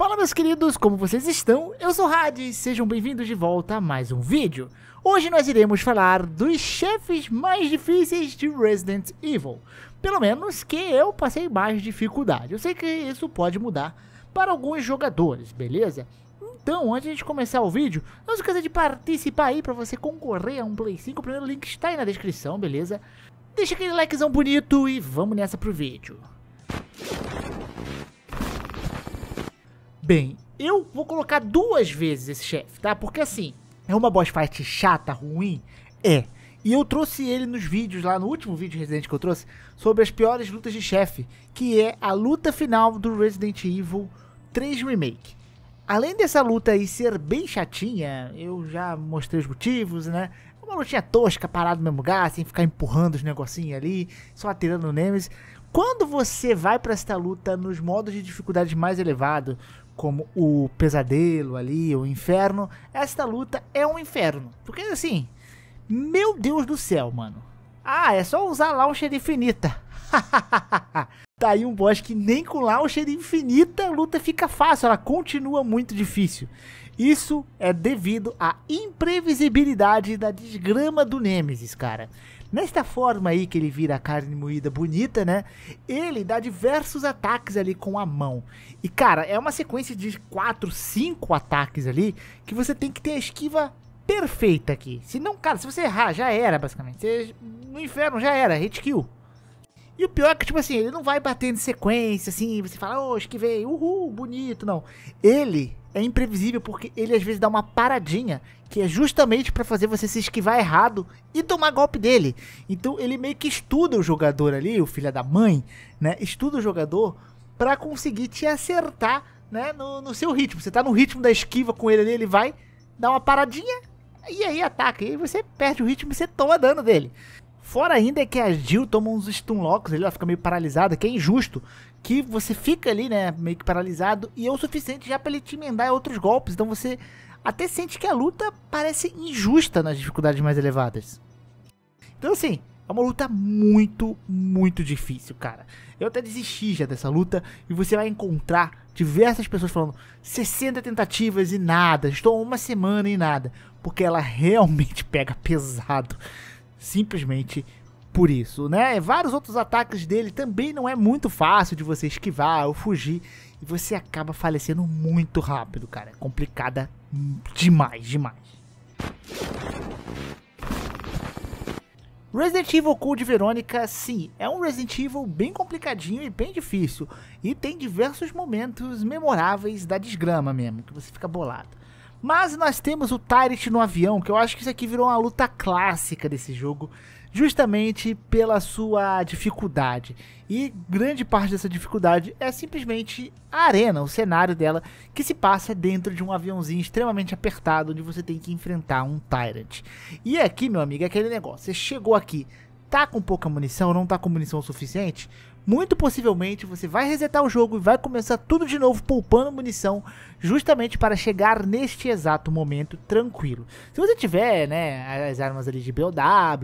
Fala meus queridos, como vocês estão? Eu sou o Hades, sejam bem-vindos de volta a mais um vídeo. Hoje nós iremos falar dos chefes mais difíceis de Resident Evil. Pelo menos que eu passei mais dificuldade. Eu sei que isso pode mudar para alguns jogadores, beleza? Então, antes de começar o vídeo, não se esqueça de participar aí para você concorrer a um Play 5. O primeiro link está aí na descrição, beleza? Deixa aquele likezão bonito e vamos nessa pro vídeo. bem, eu vou colocar duas vezes esse chefe, tá? Porque assim, é uma boss fight chata, ruim? É. E eu trouxe ele nos vídeos lá, no último vídeo Resident que eu trouxe, sobre as piores lutas de chefe, que é a luta final do Resident Evil 3 Remake. Além dessa luta aí ser bem chatinha, eu já mostrei os motivos, né? É uma lutinha tosca, parada no mesmo lugar, sem ficar empurrando os negocinhos ali, só atirando o Nemesis. Quando você vai para esta luta nos modos de dificuldade mais elevado, como o pesadelo ali, o inferno, esta luta é um inferno. Porque assim, meu Deus do céu, mano. Ah, é só usar launcher infinita. tá aí um boss que nem com launcher infinita a luta fica fácil, ela continua muito difícil. Isso é devido à imprevisibilidade da desgrama do Nemesis, cara. Nesta forma aí que ele vira a carne moída bonita, né? Ele dá diversos ataques ali com a mão. E cara, é uma sequência de 4, 5 ataques ali que você tem que ter a esquiva perfeita aqui. Se não, cara, se você errar, já era basicamente. Você, no inferno já era, hit kill. E o pior é que, tipo assim, ele não vai batendo em sequência, assim, você fala, oh, esquivei, uhul, bonito, não. Ele é imprevisível porque ele às vezes dá uma paradinha que é justamente para fazer você se esquivar errado e tomar golpe dele. Então ele meio que estuda o jogador ali, o filho da mãe, né? Estuda o jogador para conseguir te acertar, né? No, no, seu ritmo. Você tá no ritmo da esquiva com ele ali, ele vai dar uma paradinha e aí ataca. E aí você perde o ritmo e você toma dano dele. Fora ainda é que a Jill toma uns stunlocks, ela fica meio paralisada, que é injusto. Que você fica ali, né, meio que paralisado, e é o suficiente já pra ele te emendar outros golpes. Então você até sente que a luta parece injusta nas dificuldades mais elevadas. Então assim, é uma luta muito, muito difícil, cara. Eu até desisti já dessa luta e você vai encontrar diversas pessoas falando 60 tentativas e nada, estou uma semana e nada, porque ela realmente pega pesado simplesmente por isso, né? Vários outros ataques dele também não é muito fácil de você esquivar ou fugir e você acaba falecendo muito rápido, cara. É complicada demais, demais. Resident Evil Code Verônica, sim, é um Resident Evil bem complicadinho e bem difícil, e tem diversos momentos memoráveis da desgrama mesmo, que você fica bolado. Mas nós temos o Tyrant no avião, que eu acho que isso aqui virou uma luta clássica desse jogo, justamente pela sua dificuldade. E grande parte dessa dificuldade é simplesmente a arena, o cenário dela, que se passa dentro de um aviãozinho extremamente apertado, onde você tem que enfrentar um Tyrant. E aqui, meu amigo, é aquele negócio, você chegou aqui, tá com pouca munição, não tá com munição suficiente, muito possivelmente você vai resetar o jogo e vai começar tudo de novo poupando munição, justamente para chegar neste exato momento tranquilo. Se você tiver, né, as armas ali de BOW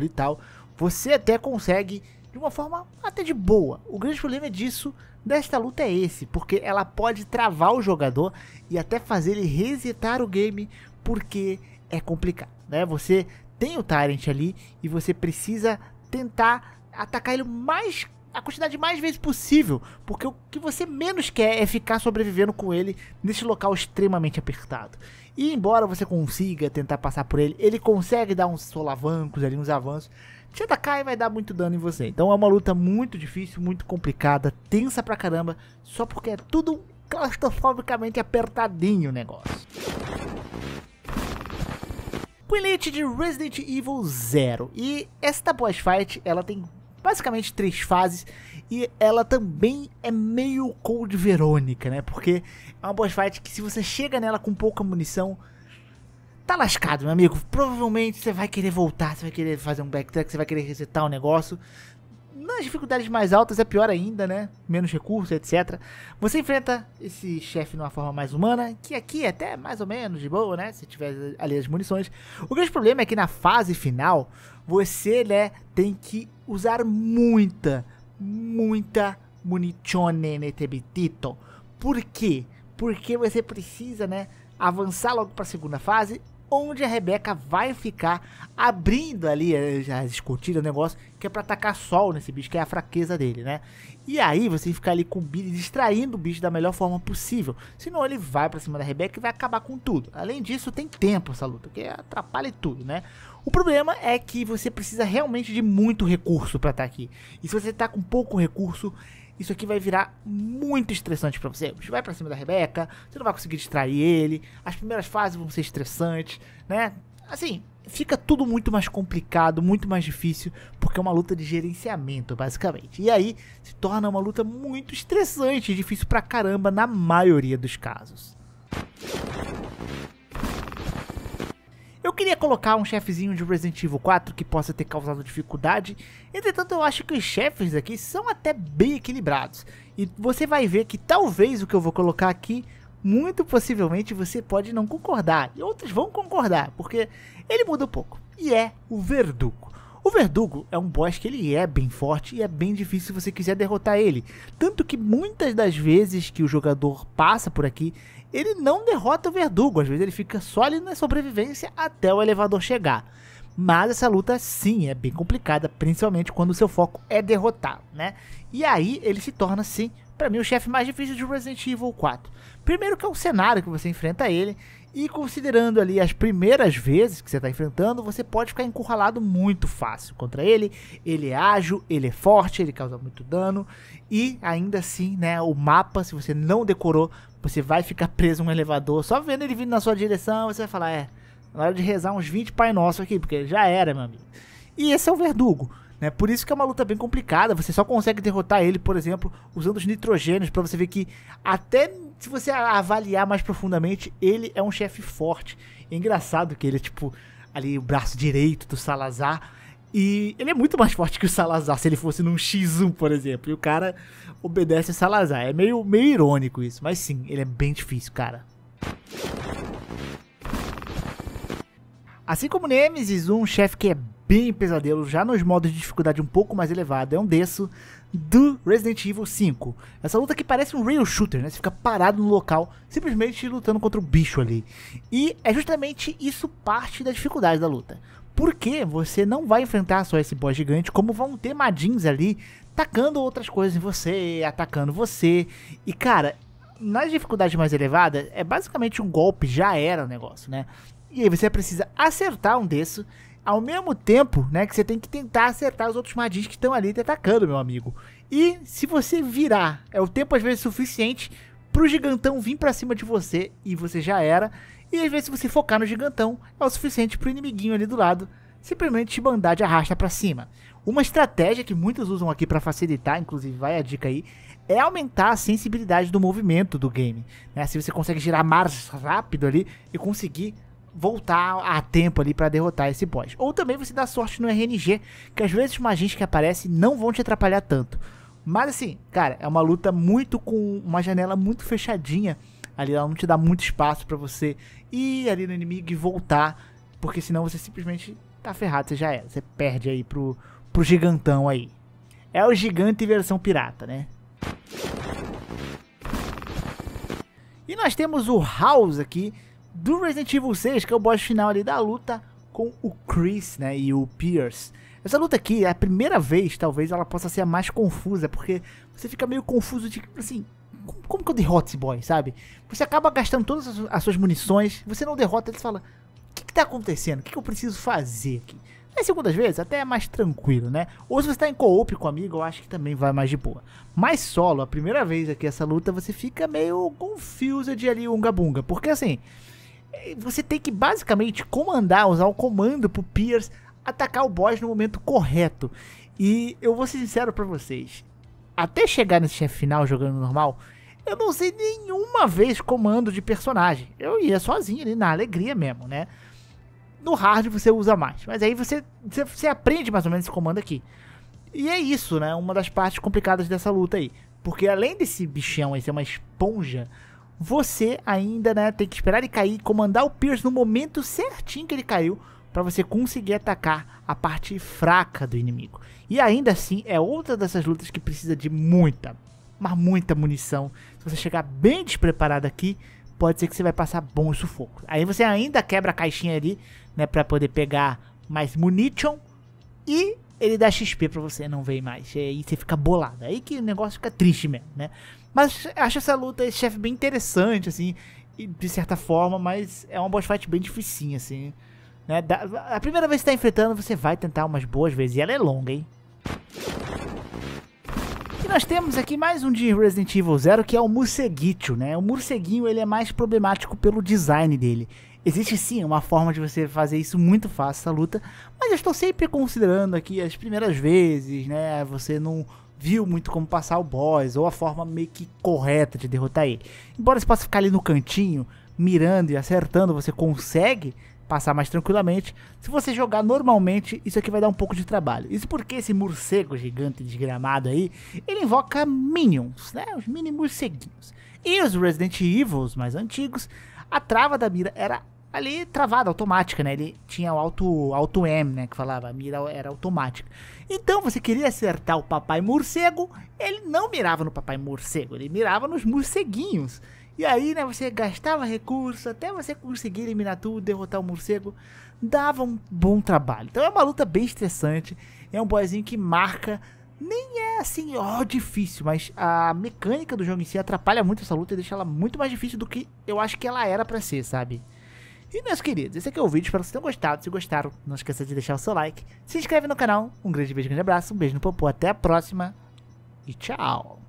e tal, você até consegue de uma forma até de boa. O grande problema é disso desta luta é esse, porque ela pode travar o jogador e até fazer ele resetar o game, porque é complicado, né? Você tem o Tyrant ali e você precisa tentar atacar ele o mais a quantidade mais vezes possível, porque o que você menos quer é ficar sobrevivendo com ele nesse local extremamente apertado. E embora você consiga tentar passar por ele, ele consegue dar uns solavancos ali, uns avanços. Te atacar e vai dar muito dano em você. Então é uma luta muito difícil, muito complicada, tensa pra caramba, só porque é tudo claustrofobicamente apertadinho o negócio. Queen de Resident Evil 0. E esta boss fight, ela tem basicamente três fases. E ela também é meio Cold Verônica, né? Porque é uma boss fight que se você chega nela com pouca munição, tá lascado, meu amigo. Provavelmente você vai querer voltar, você vai querer fazer um backtrack, você vai querer resetar o negócio. Nas dificuldades mais altas é pior ainda, né? Menos recursos, etc. Você enfrenta esse chefe de uma forma mais humana, que aqui é até mais ou menos de boa, né? Se tiver ali as munições. O grande problema é que na fase final, você, né, tem que usar muita, muita munizione nesse né, bitito. Por quê? Porque você precisa, né, avançar logo para a segunda fase onde a Rebeca vai ficar abrindo ali as eh, escotilhas, o negócio, que é pra atacar sol nesse bicho, que é a fraqueza dele, né? E aí você fica ali com o Billy distraindo o bicho da melhor forma possível. Senão ele vai pra cima da Rebeca e vai acabar com tudo. Além disso, tem tempo essa luta, que atrapalha tudo, né? O problema é que você precisa realmente de muito recurso para estar tá aqui. E se você tá com pouco recurso, isso aqui vai virar muito estressante para você. Você vai para cima da Rebeca, você não vai conseguir distrair ele, as primeiras fases vão ser estressantes, né? Assim, fica tudo muito mais complicado, muito mais difícil, porque é uma luta de gerenciamento, basicamente. E aí se torna uma luta muito estressante, difícil pra caramba na maioria dos casos queria colocar um chefezinho de Resident Evil 4 que possa ter causado dificuldade, entretanto eu acho que os chefes aqui são até bem equilibrados. E você vai ver que talvez o que eu vou colocar aqui, muito possivelmente você pode não concordar, e outros vão concordar, porque ele muda um pouco, e é o Verdugo. O Verdugo é um boss que ele é bem forte e é bem difícil se você quiser derrotar ele. Tanto que muitas das vezes que o jogador passa por aqui, ele não derrota o Verdugo, às vezes ele fica só ali na sobrevivência até o elevador chegar. Mas essa luta sim é bem complicada, principalmente quando o seu foco é derrotar, né? E aí ele se torna sim, para mim, o chefe mais difícil de Resident Evil 4. Primeiro que é o cenário que você enfrenta ele, e considerando ali as primeiras vezes que você está enfrentando, você pode ficar encurralado muito fácil contra ele. Ele é ágil, ele é forte, ele causa muito dano. E ainda assim, né, o mapa, se você não decorou, você vai ficar preso num elevador. Só vendo ele vindo na sua direção, você vai falar, é, na hora de rezar uns 20 Pai Nosso aqui, porque já era, meu amigo. E esse é o verdugo. Né? Por isso que é uma luta bem complicada. Você só consegue derrotar ele, por exemplo, usando os nitrogênios, para você ver que até se você avaliar mais profundamente, ele é um chefe forte. É engraçado que ele é tipo ali o braço direito do Salazar. E ele é muito mais forte que o Salazar se ele fosse num X1, por exemplo. E o cara obedece o Salazar. É meio, meio irônico isso, mas sim, ele é bem difícil, cara. Assim como Nemesis, um chefe que é bem pesadelo, já nos modos de dificuldade um pouco mais elevado, é um desço do Resident Evil 5. Essa luta que parece um rail shooter, né? Você fica parado no local, simplesmente lutando contra o bicho ali. E é justamente isso parte da dificuldade da luta. Porque você não vai enfrentar só esse boss gigante, como vão ter madins ali tacando outras coisas em você, atacando você. E cara, nas dificuldades mais elevadas, é basicamente um golpe, já era o negócio, né? E aí você precisa acertar um desses ao mesmo tempo, né, que você tem que tentar acertar os outros magis que estão ali te atacando, meu amigo. E se você virar, é o tempo às vezes é suficiente pro gigantão vir para cima de você e você já era. E às vezes se você focar no gigantão, é o suficiente pro inimiguinho ali do lado simplesmente te mandar de arrasta para cima. Uma estratégia que muitos usam aqui para facilitar, inclusive vai a dica aí, é aumentar a sensibilidade do movimento do game. Né? Se você consegue girar mais rápido ali e conseguir voltar a tempo ali para derrotar esse boss. Ou também você dá sorte no RNG, que às vezes os magins que aparecem não vão te atrapalhar tanto. Mas assim, cara, é uma luta muito com uma janela muito fechadinha. Ali ela não te dá muito espaço para você ir ali no inimigo e voltar, porque senão você simplesmente tá ferrado, você já é, você perde aí pro, pro gigantão aí. É o gigante versão pirata, né? E nós temos o House aqui, do Resident Evil 6, que é o boss final ali da luta com o Chris, né, e o Pierce. Essa luta aqui, é a primeira vez, talvez, ela possa ser a mais confusa, porque você fica meio confuso de, assim, como, como que eu derroto esse boy, sabe? Você acaba gastando todas as, suas munições, você não derrota, ele fala, o que que tá acontecendo? O que que eu preciso fazer aqui? Nas segundas vezes, até é mais tranquilo, né? Ou se você tá em co-op com um amigo, eu acho que também vai mais de boa. Mas solo, a primeira vez aqui essa luta, você fica meio confuso de ali, unga-bunga. Porque assim, você tem que basicamente comandar, usar o um comando pro Pierce atacar o boss no momento correto. E eu vou ser sincero para vocês, até chegar nesse chefe final jogando normal, eu não usei nenhuma vez comando de personagem. Eu ia sozinho ali na alegria mesmo, né? No hard você usa mais, mas aí você, você aprende mais ou menos esse comando aqui. E é isso, né? Uma das partes complicadas dessa luta aí. Porque além desse bichão aí ser uma esponja, você ainda né, tem que esperar ele cair, comandar o Pierce no momento certinho que ele caiu, para você conseguir atacar a parte fraca do inimigo. E ainda assim, é outra dessas lutas que precisa de muita, mas muita munição. Se você chegar bem despreparado aqui, pode ser que você vai passar bom sufoco. Aí você ainda quebra a caixinha ali, né, para poder pegar mais munition e ele dá XP para você não ver mais. E aí você fica bolado. Aí que o negócio fica triste mesmo, né? Mas acho essa luta, esse chefe bem interessante, assim, de certa forma, mas é uma boss fight bem dificinha, assim. Né? Da, a primeira vez que você tá enfrentando, você vai tentar umas boas vezes, e ela é longa, hein? E nós temos aqui mais um de Resident Evil Zero, que é o Morceguito, né? O murseguinho ele é mais problemático pelo design dele. Existe sim uma forma de você fazer isso muito fácil, essa luta, mas eu estou sempre considerando aqui as primeiras vezes, né? Você não viu muito como passar o boss, ou a forma meio que correta de derrotar ele. Embora você possa ficar ali no cantinho, mirando e acertando, você consegue passar mais tranquilamente. Se você jogar normalmente, isso aqui vai dar um pouco de trabalho. Isso porque esse morcego gigante desgramado aí, ele invoca minions, né? Os mini morceguinhos. E os Resident Evils mais antigos, a trava da mira era ali travada, automática, né? Ele tinha o auto, auto M, né? Que falava, a mira era automática. Então você queria acertar o papai morcego, ele não mirava no papai morcego, ele mirava nos morceguinhos. E aí, né, você gastava recurso até você conseguir eliminar tudo, derrotar o morcego, dava um bom trabalho. Então é uma luta bem estressante, é um boyzinho que marca nem é assim, ó, difícil, mas a mecânica do jogo em si atrapalha muito essa luta e deixa ela muito mais difícil do que eu acho que ela era para ser, sabe? E meus queridos, esse aqui é o vídeo, espero que vocês tenham gostado. Se gostaram, não esqueça de deixar o seu like. Se inscreve no canal, um grande beijo, um grande abraço, um beijo no popô, até a próxima e tchau!